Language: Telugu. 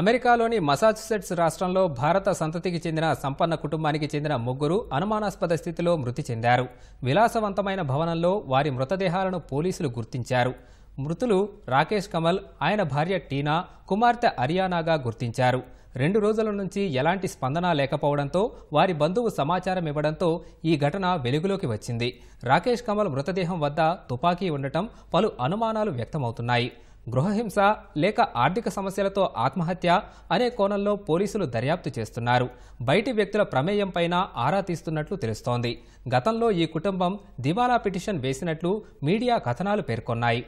అమెరికాలోని మసాచుసెట్స్ రాష్ట్రంలో భారత సంతతికి చెందిన సంపన్న కుటుంబానికి చెందిన ముగ్గురు అనుమానాస్పద స్థితిలో మృతి చెందారు విలాసవంతమైన భవనంలో వారి మృతదేహాలను పోలీసులు గుర్తించారు మృతులు రాకేష్ కమల్ ఆయన భార్య టీనా కుమార్తె అరియానాగా గుర్తించారు రెండు రోజుల నుంచి ఎలాంటి స్పందన లేకపోవడంతో వారి బంధువు సమాచారం ఇవ్వడంతో ఈ ఘటన వెలుగులోకి వచ్చింది రాకేష్ కమల్ మృతదేహం వద్ద తుపాకీ ఉండటం పలు అనుమానాలు వ్యక్తమవుతున్నాయి గృహహింస లేక ఆర్థిక సమస్యలతో ఆత్మహత్య అనే కోణంలో పోలీసులు దర్యాప్తు చేస్తున్నారు బయటి వ్యక్తుల ప్రమేయంపైన ఆరా తీస్తున్నట్లు తెలుస్తోంది గతంలో ఈ కుటుంబం దివాలా పిటిషన్ వేసినట్లు మీడియా కథనాలు పేర్కొన్నాయి